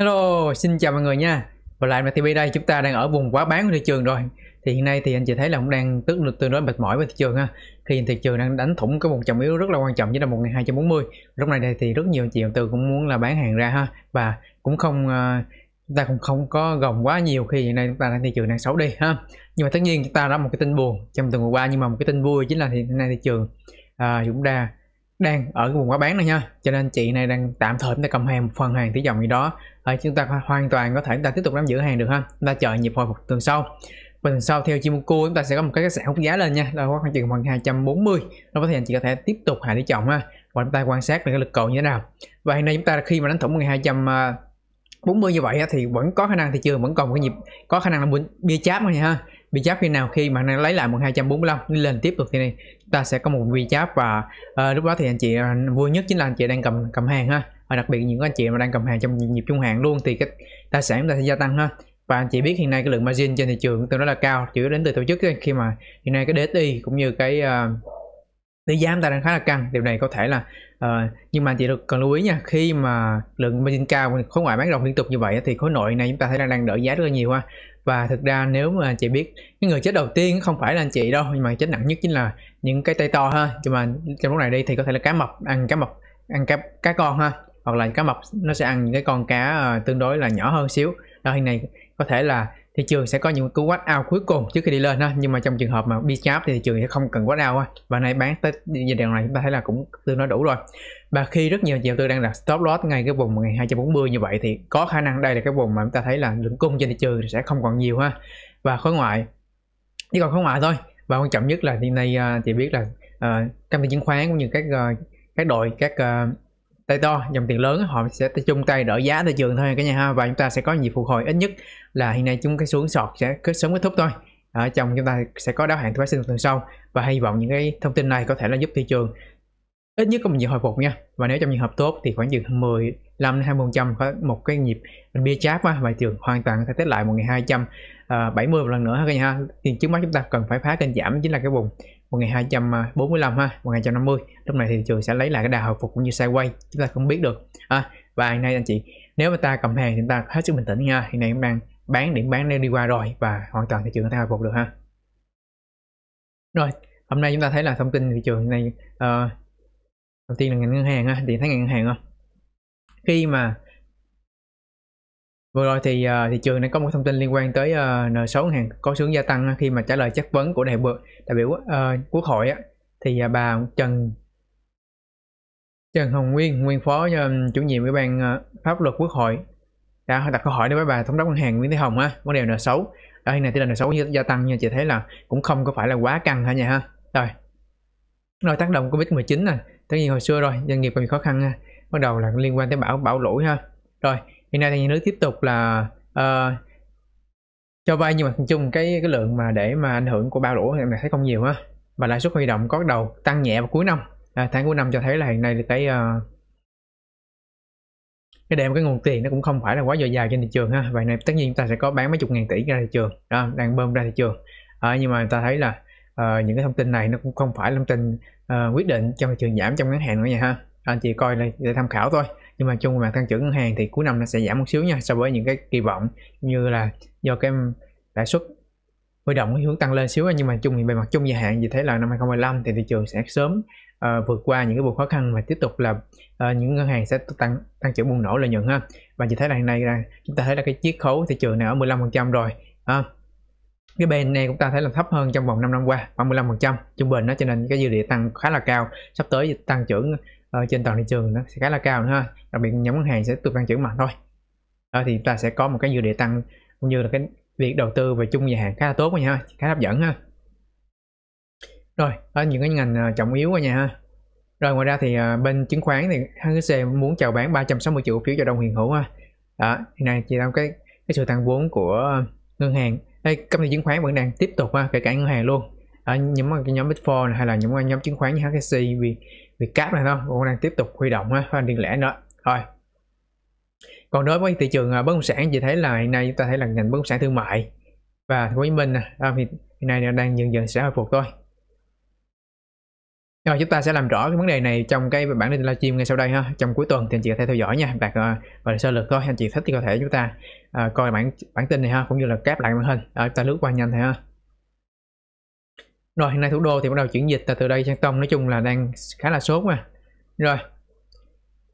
Hello, xin chào mọi người nha. Và lại là TV đây, chúng ta đang ở vùng quá bán của thị trường rồi. Thì hiện nay thì anh chị thấy là cũng đang tức lực tương đối mệt mỏi với thị trường ha. Khi thị trường đang đánh thủng cái vùng trọng yếu rất là quan trọng chính là 1240. Lúc này đây thì rất nhiều chị đầu tư cũng muốn là bán hàng ra ha và cũng không ờ, chúng ta cũng không có gồng quá nhiều khi hiện nay chúng ta đang thị trường đang xấu đi ha. Nhưng mà tất nhiên chúng ta đã một cái tin buồn trong tuần vừa qua nhưng mà một cái tin vui chính là hiện nay thị trường à, ờ, chúng ta đang ở cái vùng quá bán này nha cho nên chị này đang tạm thời chúng ta cầm hàng một phần hàng tỷ dòng gì đó à, chúng ta hoàn toàn có thể chúng ta tiếp tục nắm giữ hàng được ha chúng ta chờ nhịp hồi phục tuần sau và tuần sau theo Chimoku chúng ta sẽ có một cái sàn hút giá lên nha là khoảng chừng khoảng 240 nó có thể chị có thể tiếp tục hạ tỷ trọng ha và chúng ta quan sát được cái lực cầu như thế nào và hiện nay chúng ta khi mà đánh thủng 200 40 à, như vậy thì vẫn có khả năng thị trường vẫn còn cái nhịp có khả năng là bia cháp này ha bị giáp khi nào khi mà nó lấy lại 1245 đi lên tiếp tục thì này ta sẽ có một vi WeChat và uh, lúc đó thì anh chị uh, vui nhất chính là anh chị đang cầm cầm hàng ha và đặc biệt những anh chị mà đang cầm hàng trong nhịp trung hạn luôn thì cái tài sản chúng ta sẽ gia tăng ha và anh chị biết hiện nay cái lượng margin trên thị trường tương đối là cao chủ yếu đến từ tổ chức ấy, khi mà hiện nay cái DSI cũng như cái uh, nếu giá chúng ta đang khá là căng điều này có thể là uh, nhưng mà chị được cần lưu ý nha khi mà lượng margin cao khối ngoại bán rộng liên tục như vậy thì khối nội này chúng ta thấy đang đang đỡ giá rất là nhiều ha và thực ra nếu mà chị biết cái người chết đầu tiên không phải là anh chị đâu nhưng mà chết nặng nhất chính là những cái tay to ha nhưng mà trong lúc này đi thì có thể là cá mập ăn cá mập ăn cá cá con ha hoặc là cá mập nó sẽ ăn những cái con cá uh, tương đối là nhỏ hơn xíu đó hiện này có thể là thị trường sẽ có những cú watch out cuối cùng trước khi đi lên ha nhưng mà trong trường hợp mà đi cháp thì thị trường sẽ không cần watch out ha. và nay bán tới giai đoạn này chúng ta thấy là cũng tương đối đủ rồi và khi rất nhiều nhà đầu tư đang đặt stop loss ngay cái vùng ngày 240 như vậy thì có khả năng đây là cái vùng mà chúng ta thấy là lượng cung trên thị trường sẽ không còn nhiều ha và khối ngoại chỉ còn khối ngoại thôi và quan trọng nhất là hiện nay chị à, biết là uh, công ty chứng khoán cũng như các uh, các đội các uh, tay to dòng tiền lớn họ sẽ chung tay đỡ giá thị trường thôi cả nhà ha và chúng ta sẽ có nhịp phục hồi ít nhất là hiện nay chúng cái xuống sọt sẽ kết sớm kết thúc thôi ở trong chúng ta sẽ có đáo hạn phát sinh tuần sau và hy vọng những cái thông tin này có thể là giúp thị trường ít nhất có một nhịp hồi phục nha và nếu trong trường hợp tốt thì khoảng dừng 15 20 phần trăm có một cái nhịp bia chát á, thị trường hoàn toàn có thể test lại 1270 ờ, một lần nữa ha các nhà ha thì trước mắt chúng ta cần phải phá kênh giảm chính là cái vùng 1245 à, ha 1250 lúc này thì thị trường sẽ lấy lại cái đà hồi phục cũng như sideways chúng ta không biết được à, và hiện nay anh chị nếu mà ta cầm hàng thì chúng ta hết sức bình tĩnh nha hiện nay cũng đang bán điểm bán đang đi qua rồi và hoàn toàn thị trường có thể hồi phục được ha rồi hôm nay chúng ta thấy là thông tin thị trường này uh, đầu tiên là ngành ngân hàng ha thì thấy ngành ngân hàng không khi mà Vừa rồi thì uh, thị trường đã có một thông tin liên quan tới uh, xấu 6 hàng có xuống gia tăng khi mà trả lời chất vấn của đại biểu đại biểu uh, Quốc hội á thì uh, bà Trần Trần Hồng Nguyên, nguyên phó uh, chủ nhiệm ủy ban uh, pháp luật Quốc hội đã đặt câu hỏi đối với bà thống đốc ngân hàng Nguyễn Thị Hồng á, vấn đề nợ xấu Đó hiện nay tỷ lệ N6 gia tăng nhưng chị thấy là cũng không có phải là quá căng hả nhà ha. Rồi. Rồi tác động Covid-19 nè, tất nhiên hồi xưa rồi, doanh nghiệp còn bị khó khăn ha. Bắt đầu là liên quan tới bão bão lũ ha. Rồi, hiện nay thì nhà nước tiếp tục là uh, cho vay nhưng mà chung cái cái lượng mà để mà ảnh hưởng của bao lỗ em thấy không nhiều á và lãi suất huy động có đầu tăng nhẹ vào cuối năm à, tháng cuối năm cho thấy là hiện nay cái uh, cái đem cái nguồn tiền nó cũng không phải là quá dồi dào trên thị trường ha vậy này tất nhiên chúng ta sẽ có bán mấy chục ngàn tỷ ra thị trường đó, đang bơm ra thị trường à, nhưng mà ta thấy là uh, những cái thông tin này nó cũng không phải là thông tin uh, quyết định cho thị trường giảm trong ngắn hạn nữa nha ha anh chị coi này để tham khảo thôi nhưng mà chung về mặt tăng trưởng ngân hàng thì cuối năm nó sẽ giảm một xíu nha so với những cái kỳ vọng như là do cái lãi suất huy động hướng tăng lên xíu nhưng mà chung thì về mặt chung dài hạn thì thấy là năm 2025 thì thị trường sẽ sớm uh, vượt qua những cái vùng khó khăn và tiếp tục là uh, những ngân hàng sẽ tăng tăng trưởng bùng nổ lợi nhuận ha và chị thấy là hiện nay là chúng ta thấy là cái chiết khấu thị trường này ở 15% rồi ha. cái bên này chúng ta thấy là thấp hơn trong vòng 5 năm qua khoảng 15% trung bình đó cho nên cái dư địa tăng khá là cao sắp tới tăng trưởng ở ờ, trên toàn thị trường nó sẽ khá là cao nữa ha đặc biệt nhóm ngân hàng sẽ tiếp tục tăng trưởng mạnh thôi đó ờ, thì ta sẽ có một cái dự để tăng cũng như là cái việc đầu tư về chung dài hạn khá là tốt nha ha khá hấp dẫn ha rồi ở những cái ngành ờ, trọng yếu nha ha rồi ngoài ra thì bên chứng khoán thì HSC muốn chào bán 360 triệu phiếu cho đồng hiện hữu ha đó hiện nay chỉ đang cái cái sự tăng vốn của ngân hàng đây công ty chứng khoán vẫn đang tiếp tục ha kể cả ngân hàng luôn ở nhóm nhóm big four hay là nhóm nhóm chứng khoán như HSC vì Việt Cáp này thôi cũng đang tiếp tục huy động ha, pha riêng lẻ nữa thôi còn đối với thị trường à, bất động sản thì thấy là hiện nay chúng ta thấy là ngành bất động sản thương mại và thành phố Hồ Chí Minh à, hiện nay đang dần dần sẽ hồi phục thôi rồi chúng ta sẽ làm rõ cái vấn đề này trong cái bản tin livestream ngay sau đây ha trong cuối tuần thì anh chị có thể theo dõi nha đạt và à, sơ lược thôi anh chị thích thì có thể chúng ta à, coi bản bản tin này ha cũng như là cáp lại màn hình à, chúng ta lướt qua nhanh thôi ha rồi hiện nay thủ đô thì bắt đầu chuyển dịch từ đây sang tông nói chung là đang khá là sốt mà rồi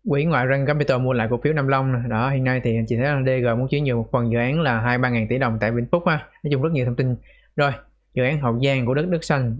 quỹ ngoại răng capital mua lại cổ phiếu nam long này. đó hiện nay thì anh chị thấy là dg muốn chuyển nhượng một phần dự án là hai ba ngàn tỷ đồng tại vĩnh phúc ha nói chung rất nhiều thông tin rồi dự án hậu giang của đất đất xanh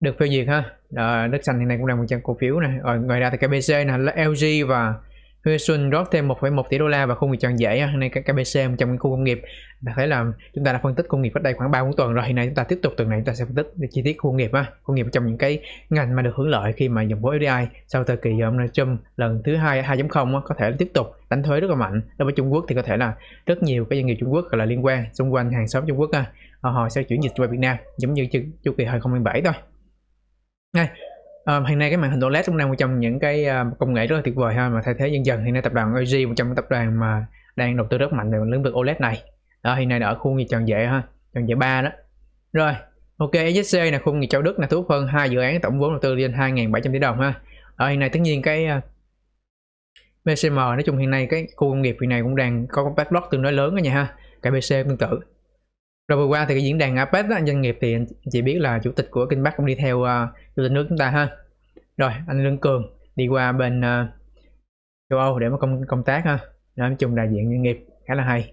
được phê duyệt ha đó, đất xanh hiện nay cũng đang một trang cổ phiếu này rồi ngoài ra thì kbc là lg và Hyosung rót thêm 1,1 tỷ đô la vào khu vực tròn dễ hôm à, nay các KBC trong khu công nghiệp bạn thấy là chúng ta đã phân tích công nghiệp cách đây khoảng 3 4 tuần rồi hiện nay chúng ta tiếp tục tuần này chúng ta sẽ phân tích chi tiết khu công nghiệp à, ha công nghiệp trong những cái ngành mà được hưởng lợi khi mà dòng vốn FDI sau thời kỳ à, ông Donald Trump lần thứ hai 2.0 có thể tiếp tục đánh thuế rất là mạnh đối với Trung Quốc thì có thể là rất nhiều cái doanh nghiệp Trung Quốc là liên quan xung quanh hàng xóm Trung Quốc ha họ sẽ chuyển dịch về Việt Nam giống như chu kỳ 2007 thôi ngay Um, hiện nay cái màn hình OLED cũng đang một trong những cái uh, công nghệ rất là tuyệt vời ha mà thay thế dần dần hiện nay tập đoàn LG một trong những tập đoàn mà đang đầu tư rất mạnh về lĩnh vực OLED này đó hiện nay là ở khuôn nghiệp tròn dễ ha tròn dễ 3 đó rồi ok SC là khuôn nghiệp Châu Đức là thu hút hơn hai dự án tổng vốn đầu tư lên 2.700 tỷ đồng ha ở ờ, hiện nay tất nhiên cái uh, BCM nói chung hiện nay cái khu công nghiệp hiện nay cũng đang có cái backlog tương đối lớn đó nhà ha cả BC tương tự rồi vừa qua thì cái diễn đàn apec đó, doanh nghiệp thì anh chị biết là chủ tịch của kinh bắc cũng đi theo uh, chủ tịch nước chúng ta ha rồi anh lương cường đi qua bên uh, châu âu để mà công công tác ha nói chung đại diện doanh nghiệp khá là hay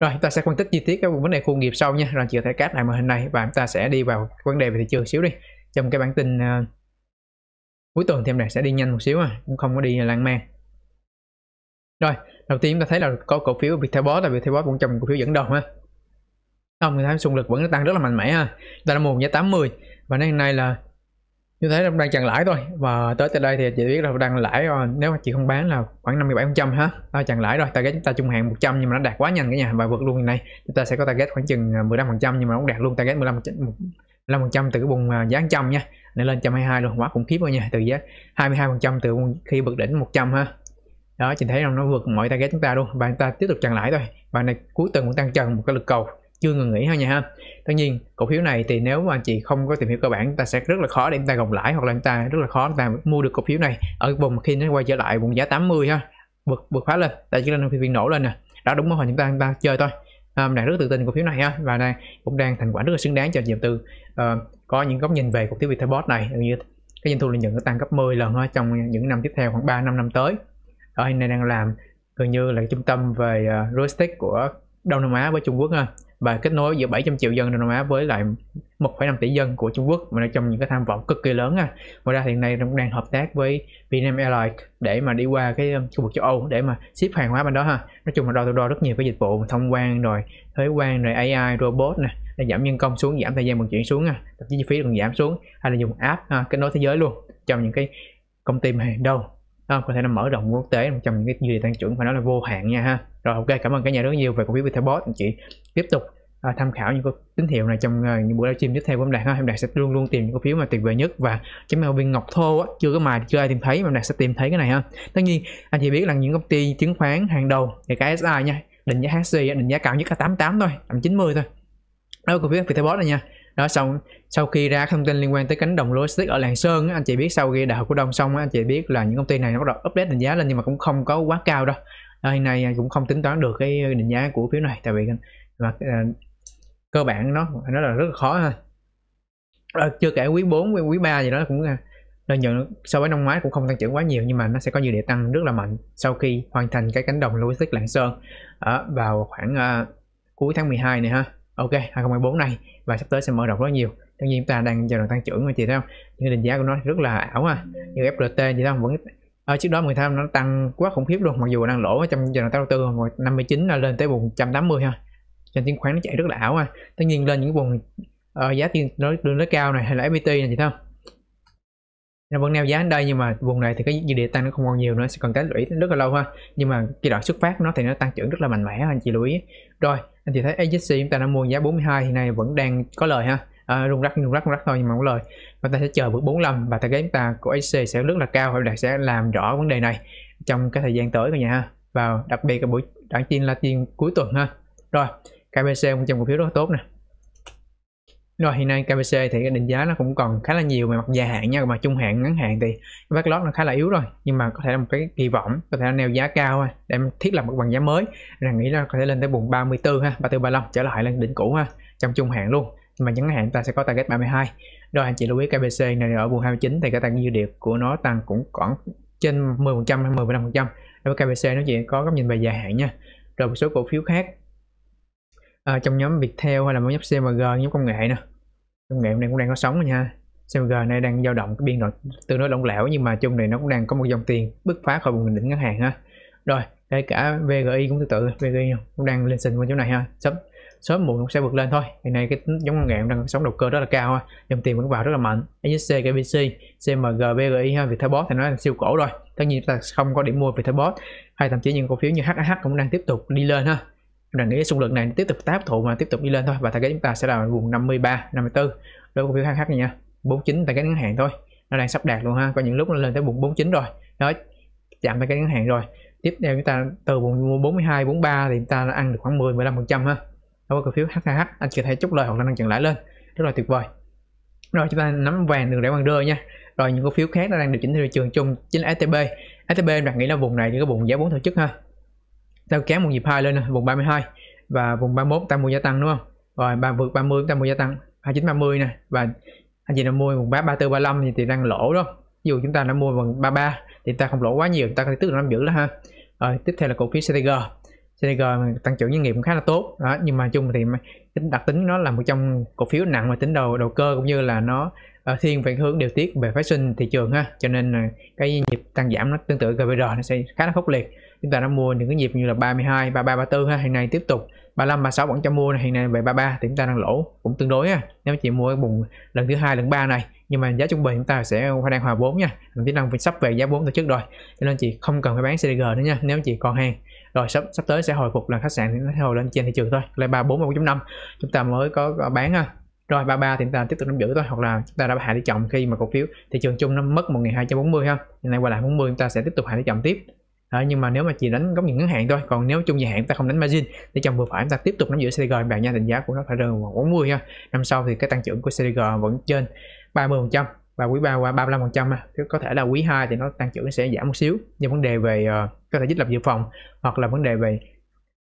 rồi ta sẽ phân tích chi tiết các vấn đề khu nghiệp sau nha rồi chị có thể cắt lại màn hình này và chúng ta sẽ đi vào vấn đề về thị trường xíu đi trong cái bản tin uh, cuối tuần thì em này sẽ đi nhanh một xíu à cũng không có đi lan man rồi đầu tiên chúng ta thấy là có cổ phiếu Viettelbot là Viettelbot cũng trong cổ phiếu dẫn đầu ha không người thấy xung lực vẫn tăng rất là mạnh mẽ ha ta đã mua giá 80 và đến nay là như thế đang chặn lãi thôi và tới tới đây thì chị biết là đang lãi ờ, nếu mà chị không bán là khoảng 57 phần trăm ha ta chặn lãi rồi target chúng ta trung hạn 100 nhưng mà nó đạt quá nhanh cả nhà và vượt luôn ngày nay chúng ta sẽ có target khoảng chừng 15 ờ, phần trăm nhưng mà nó đạt luôn target 15 15 phần trăm từ cái vùng ờ, giá trăm nha nó lên 122 luôn quá khủng khiếp rồi nha từ giá 22 phần trăm từ khi vượt đỉnh 100 ha đó chị thấy rằng nó vượt mọi target chúng ta luôn và ta tiếp tục chặn lãi thôi và này cuối tuần cũng tăng trần một cái lực cầu chưa ngừng nghỉ thôi nha ha tất nhiên cổ phiếu này thì nếu mà anh chị không có tìm hiểu cơ bản ta sẽ rất là khó để chúng ta gồng lãi hoặc là chúng ta rất là khó chúng ta mua được cổ phiếu này ở vùng khi nó quay trở lại vùng giá 80 ha vượt vượt phá lên tại chỉ là phiên viên nổ lên nè đó đúng mô chúng ta chúng ta chơi thôi um, à, đang rất tự tin cổ phiếu này ha và đang cũng đang thành quả rất là xứng đáng cho nhà đầu tư uh, có những góc nhìn về cổ phiếu Viettelbot này như cái doanh thu lợi nhuận nó tăng gấp 10 lần ha, trong những năm tiếp theo khoảng 3 5 năm tới ở hiện nay đang làm gần như là trung tâm về uh, logistics của Đông Nam Á với Trung Quốc ha và kết nối giữa 700 triệu dân Đông Nam Á với lại 1,5 tỷ dân của Trung Quốc mà nó trong những cái tham vọng cực kỳ lớn à. Ngoài ra hiện nay cũng đang hợp tác với Vietnam Airlines để mà đi qua cái um, khu vực châu Âu để mà ship hàng hóa bên đó ha. Nói chung là đo đo rất nhiều cái dịch vụ thông quan rồi thuế quan rồi AI robot nè để giảm nhân công xuống giảm thời gian vận chuyển xuống à thậm chí chi phí còn giảm xuống hay là dùng app ha, kết nối thế giới luôn trong những cái công ty mà đâu đầu có thể nó mở rộng quốc tế trong những cái gì tăng trưởng phải nói là vô hạn nha ha rồi ok cảm ơn cả nhà rất nhiều về cổ phiếu Viettelbot anh chị tiếp tục à, tham khảo những cái tín hiệu này trong uh, những buổi livestream tiếp theo của em đạt ha em đạt sẽ luôn luôn tìm những cổ phiếu mà tuyệt vời nhất và chấm mèo viên ngọc thô á, chưa có mài chưa ai tìm thấy mà em đạt sẽ tìm thấy cái này ha tất nhiên anh chị biết là những công ty chứng khoán hàng đầu thì cái SI nha định giá HC định giá cao nhất là 88 thôi tầm 90 thôi đó cổ phiếu Viettelbot này nha đó xong sau khi ra thông tin liên quan tới cánh đồng logistics ở làng sơn anh chị biết sau khi đại học của đông xong anh chị biết là những công ty này nó bắt đầu update định giá lên nhưng mà cũng không có quá cao đâu Ờ, hiện nay à, cũng không tính toán được cái định giá của phiếu này tại vì mà à, cơ bản nó nó là rất là khó ha à, ờ, chưa kể quý 4 quý 3 gì đó cũng lợi à, nhuận so với năm ngoái cũng không tăng trưởng quá nhiều nhưng mà nó sẽ có nhiều địa tăng rất là mạnh sau khi hoàn thành cái cánh đồng logistics Lạng Sơn ở vào khoảng uh, cuối tháng 12 này ha ok 2024 này và sắp tới sẽ mở rộng rất nhiều tất nhiên chúng ta đang giai đoạn tăng trưởng mà chị thấy không nhưng định giá của nó rất là ảo ha như FLT gì đó vẫn ở ờ, trước đó 15 nó tăng quá khủng khiếp luôn mặc dù đang lỗ trong giờ đầu tư rồi 59 là lên tới vùng 180 ha trên chứng khoán nó chạy rất là ảo ha tất nhiên lên những vùng uh, giá tiền nó tương đối cao này hay là FPT này thì không nó vẫn neo giá ở đây nhưng mà vùng này thì cái dư địa tăng nó không còn nhiều nữa sẽ còn tích lũy rất là lâu ha nhưng mà cái đoạn xuất phát nó thì nó tăng trưởng rất là mạnh mẽ anh chị lưu ý rồi anh chị thấy AJC chúng ta đã mua giá 42 thì này vẫn đang có lời ha à, rung rắc rung rắc rung rắc thôi nhưng mà có lời và ta sẽ chờ bước 45 và ta game ta của AC sẽ rất là cao và đạt sẽ làm rõ vấn đề này trong cái thời gian tới các nhà ha vào đặc biệt là buổi đoạn chiên là chiên cuối tuần ha rồi KBC cũng trong cổ phiếu rất là tốt nè rồi hiện nay KBC thì định giá nó cũng còn khá là nhiều về mặt dài hạn nha mà trung hạn ngắn hạn thì vác lót nó khá là yếu rồi nhưng mà có thể là một cái kỳ vọng có thể là neo giá cao ha để thiết lập một bằng giá mới là nghĩ là có thể lên tới vùng 34 ha 34 35 trở lại lên đỉnh cũ ha trong trung hạn luôn mà ngắn hạn ta sẽ có target 32 rồi anh chị lưu ý KBC này ở vùng 29 thì cái tăng dư địa của nó tăng cũng khoảng trên 10% hay 10,5% đối với KBC nó chỉ có góc nhìn về dài hạn nha rồi một số cổ phiếu khác à, trong nhóm Viettel hay là nhóm CMG nhóm công nghệ nè công nghệ hôm nay cũng đang có sóng nha CMG này đang dao động cái biên độ tương đối lỏng lẻo nhưng mà chung này nó cũng đang có một dòng tiền bứt phá khỏi vùng đỉnh ngân hàng ha rồi kể cả VGI cũng tương tự VGI cũng đang lên sình qua chỗ này ha sắp sớm muộn cũng sẽ vượt lên thôi hiện nay cái giống công nghệ đang sống đầu cơ rất là cao ha. dòng tiền vẫn vào rất là mạnh SC, KBC, CMG, BGI ha Viettelbot thì nó là siêu cổ rồi tất nhiên là không có điểm mua Viettelbot hay thậm chí những cổ phiếu như HAH cũng đang tiếp tục đi lên ha đang nghĩ xung lực này tiếp tục táp thụ mà tiếp tục đi lên thôi và cái chúng ta sẽ là vùng 53 54 đối với cổ phiếu HH này nha 49 tại cái ngắn hạn thôi nó đang sắp đạt luôn ha có những lúc nó lên tới vùng 49 rồi đó chạm tới cái ngắn hạn rồi tiếp theo chúng ta từ vùng 42 43 thì chúng ta ăn được khoảng 10 15 phần trăm ha đối với cổ phiếu HKH anh chị thể chốt lời hoặc là nâng chặn lãi lên rất là tuyệt vời rồi chúng ta nắm vàng đường đẩy vàng rơi nha rồi những cổ phiếu khác đang được chỉnh theo thị trường chung chính là STB STB em đặt nghĩ là vùng này thì có vùng giá vốn thực chất ha tao kéo một nhịp hai lên vùng 32 và vùng 31 ta mua gia tăng đúng không rồi ba vượt 30 ta mua gia tăng 29 30 nè và anh chị nào mua vùng 34 35 thì, thì đang lỗ đó dù chúng ta đã mua vùng 33 thì ta không lỗ quá nhiều ta có thể tức là nắm giữ đó ha rồi tiếp theo là cổ phiếu CTG CTG tăng trưởng doanh nghiệp cũng khá là tốt đó nhưng mà chung thì đặc tính nó là một trong cổ phiếu nặng và tính đầu đầu cơ cũng như là nó ờ, thiên về hướng điều tiết về phát sinh thị trường ha cho nên là cái nhịp tăng giảm nó tương tự GBR nó sẽ khá là khốc liệt chúng ta đã mua những cái nhịp như là 32, 33, 34 ha hiện nay tiếp tục 35, 36 vẫn cho mua này. hiện nay về 33 thì chúng ta đang lỗ cũng tương đối ha nếu chị mua cái vùng lần thứ hai lần ba này nhưng mà giá trung bình chúng ta sẽ đang hòa vốn nha mình chỉ đang sắp về giá vốn từ trước rồi cho nên chị không cần phải bán CDG nữa nha nếu chị còn hàng rồi sắp sắp tới sẽ hồi phục là khách sạn thì nó sẽ hồi lên trên thị trường thôi lên ba bốn bốn năm chúng ta mới có, bán ha rồi ba ba thì chúng ta tiếp tục nắm giữ thôi hoặc là chúng ta đã hạ tỷ trọng khi mà cổ phiếu thị trường chung nó mất một hai trăm bốn mươi ha hiện nay qua lại mươi chúng ta sẽ tiếp tục hạ tỷ trọng tiếp đó, nhưng mà nếu mà chỉ đánh góc nhìn ngắn hạn thôi còn nếu chung dài hạn ta không đánh margin thì trong vừa phải chúng ta tiếp tục nắm giữ CDG bạn nha định giá của nó phải rơi vào 40 ha năm sau thì cái tăng trưởng của CDG vẫn trên 30 phần trăm và quý 3 qua 35% à. có thể là quý 2 thì nó tăng trưởng sẽ giảm một xíu do vấn đề về ờ, có thể dịch lập dự phòng hoặc là vấn đề về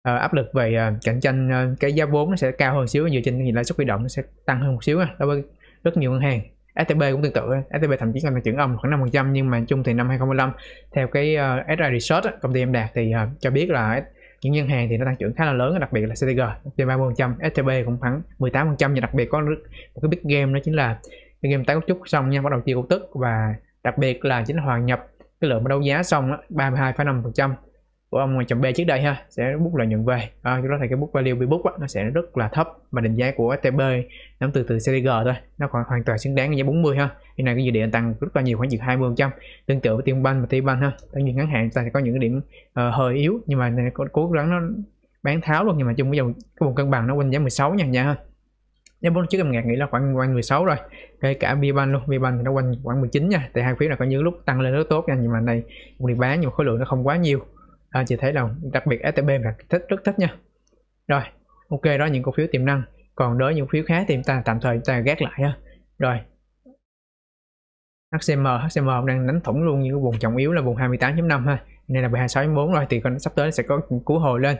ờ, áp lực về ờ, cạnh tranh cái giá vốn nó sẽ cao hơn xíu dựa trên nhìn lãi suất huy động nó sẽ tăng hơn một xíu uh, đối với rất nhiều ngân hàng STB cũng tương tự STB thậm chí còn tăng trưởng âm khoảng 5% nhưng mà chung thì năm 2015 theo cái uh, SI Research công ty em đạt thì uh, cho biết là những ngân hàng thì nó tăng trưởng khá là lớn đặc biệt là CTG trên 30% STB cũng khoảng 18% và đặc biệt có một cái big game đó chính là anh em tái cấu trúc xong nha bắt đầu chia cổ tức và đặc biệt là chính hòa nhập cái lượng mà đấu giá xong đó 32,5% của ông chồng B trước đây ha sẽ bút lợi nhuận về à, đó thì cái bút value bị bút á, nó sẽ rất là thấp và định giá của STB nắm từ từ CDG thôi nó còn hoàn toàn xứng đáng với giá 40 ha hiện nay cái dự định tăng rất là nhiều khoảng chừng 20 trăm tương tự với tiền banh và tiền banh ha tất nhiên ngắn hạn ta sẽ có những cái điểm uh, hơi yếu nhưng mà cố, cố gắng nó bán tháo luôn nhưng mà chung với dòng cái vùng cân bằng nó quanh giá 16 nha nha ha nhóm bốn trước em ngạc nghĩ là khoảng quanh 16 rồi kể cả Vbank luôn Vbank thì nó quanh khoảng 19 nha thì hai phiếu là có những lúc tăng lên rất tốt nha nhưng mà này cũng đi bán nhưng mà khối lượng nó không quá nhiều à, chị thấy là đặc biệt STB là thích rất thích nha rồi ok đó những cổ phiếu tiềm năng còn đối những phiếu khác thì chúng ta tạm thời chúng ta gác lại ha rồi HCM HCM đang đánh thủng luôn những cái vùng trọng yếu là vùng 28.5 ha nên là về 26.4 rồi thì con sắp tới sẽ có cú hồi lên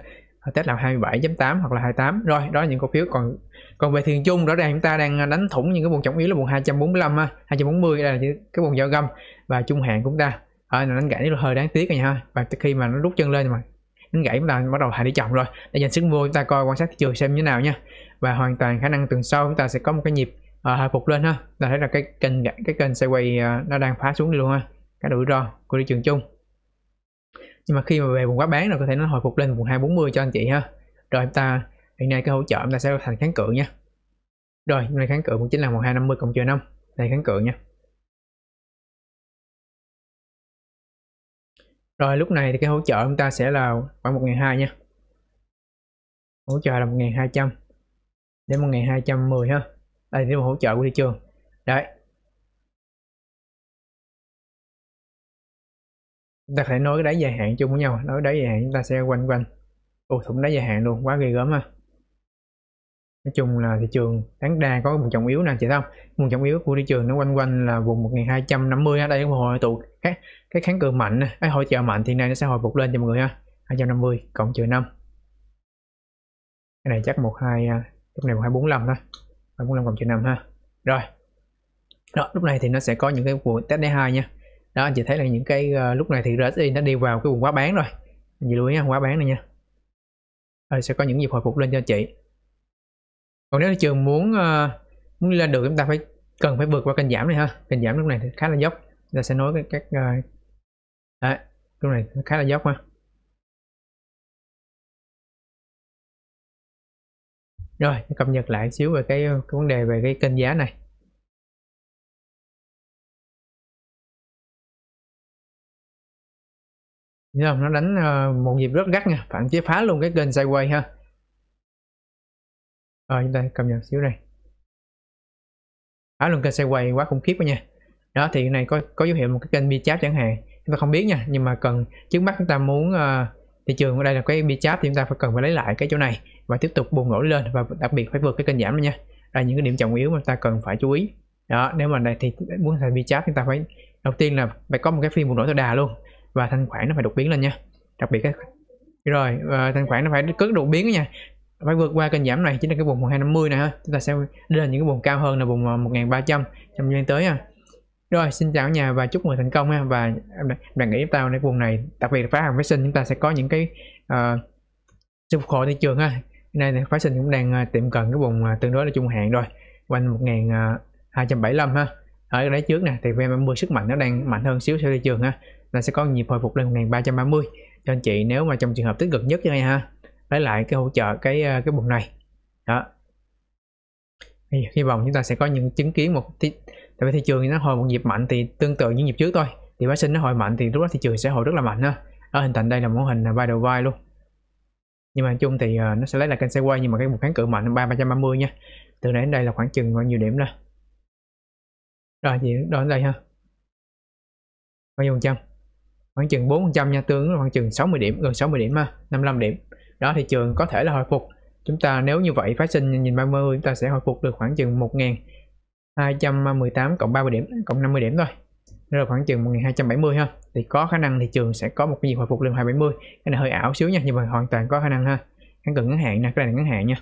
test là 27.8 hoặc là 28 rồi đó những cổ phiếu còn còn về thiền chung rõ ràng chúng ta đang đánh thủng những cái vùng trọng yếu là vùng 245 ha, 240 đây là cái vùng giao găm và trung hạn của chúng ta à, là đánh gãy nó hơi đáng tiếc rồi ha và khi mà nó rút chân lên mà đánh gãy chúng ta bắt đầu hạ đi chậm rồi để dành sức mua chúng ta coi quan sát thị trường xem như thế nào nha và hoàn toàn khả năng tuần sau chúng ta sẽ có một cái nhịp à, hồi phục lên ha ta thấy là cái kênh cái kênh sẽ quay à, ờ, nó đang phá xuống đi luôn ha cái rủi ro của thị trường chung nhưng mà khi mà về vùng quá bán rồi có thể nó hồi phục lên vùng 240 cho anh chị ha rồi chúng ta hiện nay cái hỗ trợ chúng ta sẽ thành kháng cự nha rồi hôm nay kháng cự cũng chính là mươi cộng trừ năm. này kháng cự nha rồi lúc này thì cái hỗ trợ chúng ta sẽ là khoảng một hai nha hỗ trợ là một hai trăm đến một hai trăm mười ha đây là hỗ trợ của thị trường đấy chúng ta phải nói cái đáy dài hạn chung với nhau nói đáy dài hạn chúng ta sẽ quanh quanh ô thủng đáy dài hạn luôn quá ghê gớm ha nói chung là thị trường đáng đa có vùng trọng yếu nè chị thấy không vùng trọng yếu của thị trường nó quanh quanh là vùng 1250 ở đây cũng hồi tụ cái cái kháng cự mạnh cái hỗ trợ mạnh thì nay nó sẽ hồi phục lên cho mọi người ha 250 cộng trừ 5 cái này chắc 12 lúc à, này 1245 thôi 245 cộng trừ 5 ha rồi đó lúc này thì nó sẽ có những cái vùng test đáy 2 nha đó anh chị thấy là những cái uh, lúc này thì RSI nó đi vào cái vùng quá bán rồi anh chị lưu ý nha quá bán này nha rồi sẽ có những nhịp hồi phục lên cho chị còn nếu thị trường muốn uh, muốn lên được chúng ta phải cần phải vượt qua kênh giảm này ha kênh giảm lúc này thì khá là dốc ta sẽ nói các uh, đấy, lúc này khá là dốc ha rồi cập nhật lại xíu về cái, cái vấn đề về cái kênh giá này Thấy không? nó đánh ờ, một nhịp rất gắt nha phản chế phá luôn cái kênh sideways ha rồi chúng ta cập nhật xíu này áo lượng kênh xe quay quá khủng khiếp quá nha đó thì này có có dấu hiệu một cái kênh bi cháp chẳng hạn chúng ta không biết nha nhưng mà cần trước mắt chúng ta muốn uh, thị trường ở đây là cái bi cháp thì chúng ta phải cần phải lấy lại cái chỗ này và tiếp tục bùng nổ lên và đặc biệt phải vượt cái kênh giảm này nha là những cái điểm trọng yếu mà ta cần phải chú ý đó nếu mà này thì muốn thành bi cháp chúng ta phải đầu tiên là phải có một cái phiên bùng nổ tối đà luôn và thanh khoản nó phải đột biến lên nha đặc biệt cái rồi và ờ, thanh khoản nó phải cứ đột biến nha phải vượt qua kênh giảm này chính là cái vùng 250 này ha chúng ta sẽ đến là những cái vùng cao hơn là vùng 1300 à, trong gian tới ha rồi xin chào nhà và chúc mừng thành công ha và bạn nghĩ tao cái vùng này đặc biệt là phá hàng phát sinh chúng ta sẽ có những cái uh, sự phục hồi thị trường ha nay này phái sinh cũng đang à, tiệm cận cái vùng à, tương đối là trung hạn rồi quanh 1275 ha ở đấy trước nè thì VN30 sức mạnh nó đang mạnh hơn xíu so thị trường ha là sẽ có nhịp hồi phục lên 1330 cho anh chị nếu mà trong trường hợp tích cực nhất như này ha lấy lại cái hỗ trợ cái ờ, cái vùng này đó thì hy vọng chúng ta sẽ có những chứng kiến một tí tại vì thị trường thì nó hồi một nhịp mạnh thì tương tự như nhịp trước thôi thì sinh nó hồi mạnh thì lúc đó thị trường sẽ hồi rất là mạnh ha ở hình thành đây là mẫu hình là vai đầu vai luôn nhưng mà chung thì ờ, nó sẽ lấy lại kênh quay nhưng mà cái một kháng cự mạnh ba ba trăm ba mươi nha từ đây đến đây là khoảng chừng bao nhiêu điểm là rồi gì đó đến đây ha bao nhiêu phần trăm khoảng chừng bốn phần trăm nha tương khoảng chừng sáu mươi điểm gần sáu mươi điểm ha 55 điểm đó thị trường có thể là hồi phục chúng ta nếu như vậy phát sinh nhìn 30 chúng ta sẽ hồi phục được khoảng chừng 1218 cộng 30 điểm cộng 50 điểm thôi rồi khoảng chừng 1270 ha thì có khả năng thị trường sẽ có một cái gì hồi phục lên 270 cái này hơi ảo xíu nha nhưng mà hoàn toàn có khả năng ha kháng cự ngắn hạn nè cái này là ngắn hạn nha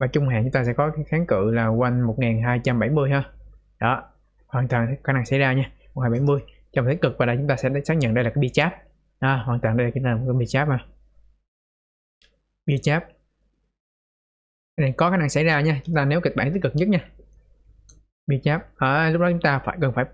và trung hạn chúng ta sẽ có cái kháng cự là quanh 1270 ha đó hoàn toàn khả năng xảy ra nha 1270 trong thế cực và đây chúng ta sẽ xác nhận đây là cái bi chát à, hoàn toàn đây là cái cái bi chát mà bia cháp cái này có khả năng xảy ra nha chúng ta nếu kịch bản tích cực nhất nha bia cháp à, lúc đó chúng ta phải cần phải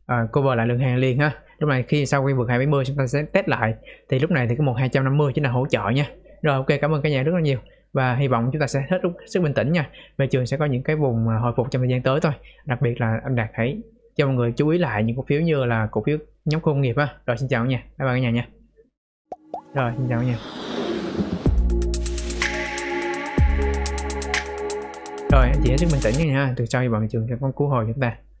uh, cover lại lượng hàng liền ha lúc này khi sau khi vượt 270 chúng ta sẽ test lại thì lúc này thì cái 1250 chính là hỗ trợ nha rồi ok cảm ơn cả nhà rất là nhiều và hy vọng chúng ta sẽ hết lúc sức bình tĩnh nha về trường sẽ có những cái vùng ờ, hồi phục trong thời gian tới thôi đặc biệt là anh đạt hãy cho mọi người chú ý lại những cổ phiếu như là cổ phiếu nhóm công nghiệp á rồi xin chào nha bye bye cả nhà nha rồi xin chào nha rồi anh chị hãy chứng tỉnh nha từ sau thì bọn trường sẽ con cứu hồi chúng ta